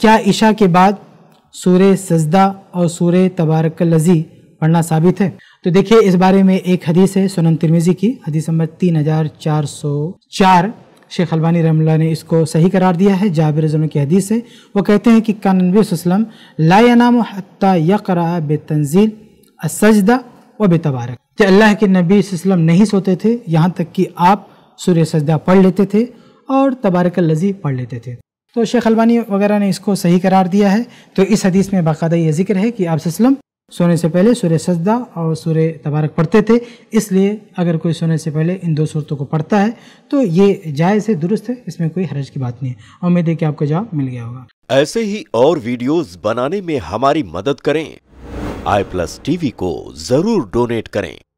क्या ईशा के बाद सूर्य सजदा और सूर्य तबारक लजी पढ़ना साबित है तो देखिए इस बारे में एक हदीस है सोनम तिरमिजी की हदीस नंबर तीन हजार चार सौ चार शेख अलबानी रमला ने इसको सही करार दिया है जाबिर की हदीस है वो कहते हैं कि कानबी वसलम लायानाम यकरा बे तंजील असजदा व बे तबारक कि अल्लाह के नबी वसलम नहीं सोते थे यहाँ तक कि आप सूर्य सजदा पढ़ लेते थे और तबारक लजी पढ़ लेते थे तो शेख अलबानी वगैरह ने इसको सही करार दिया है तो इस हदीस में बाकायदा यह जिक्र है कि आप सोने से पहले सूर्य सजदा और सूर्य तबारक पढ़ते थे इसलिए अगर कोई सोने से पहले इन दो सूरतों को पढ़ता है तो ये जायज़ है दुरुस्त है इसमें कोई हरज की बात नहीं है उम्मीद है कि आपको जवाब मिल गया होगा ऐसे ही और वीडियोस बनाने में हमारी मदद करें आई प्लस टीवी को जरूर डोनेट करें